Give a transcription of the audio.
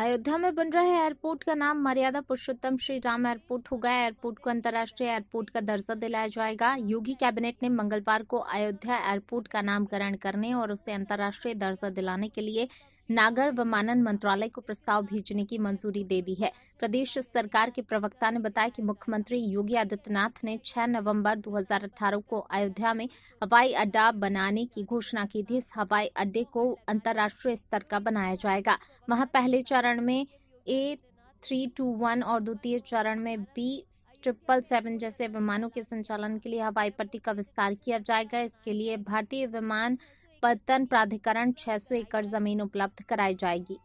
अयोध्या में बन रहे एयरपोर्ट का नाम मर्यादा पुरुषोत्तम श्री राम एयरपोर्ट होगा एयरपोर्ट को अंतर्राष्ट्रीय एयरपोर्ट का दर्जा दिलाया जाएगा योगी कैबिनेट ने मंगलवार को अयोध्या एयरपोर्ट का नामकरण करने और उसे अंतर्राष्ट्रीय दर्जा दिलाने के लिए नागर विमानन मंत्रालय को प्रस्ताव भेजने की मंजूरी दे दी है प्रदेश सरकार के प्रवक्ता ने बताया कि मुख्यमंत्री योगी आदित्यनाथ ने 6 नवंबर 2018 को अयोध्या में हवाई अड्डा बनाने की घोषणा की थी इस हवाई अड्डे को अंतर्राष्ट्रीय स्तर का बनाया जाएगा वहाँ पहले चरण में ए थ्री टू वन और द्वितीय चरण में बी ट्रिपल सेवन जैसे विमानों के संचालन के लिए हवाई पट्टी का विस्तार किया जाएगा इसके लिए भारतीय विमान पतन प्राधिकरण 600 एकड़ जमीन उपलब्ध कराई जाएगी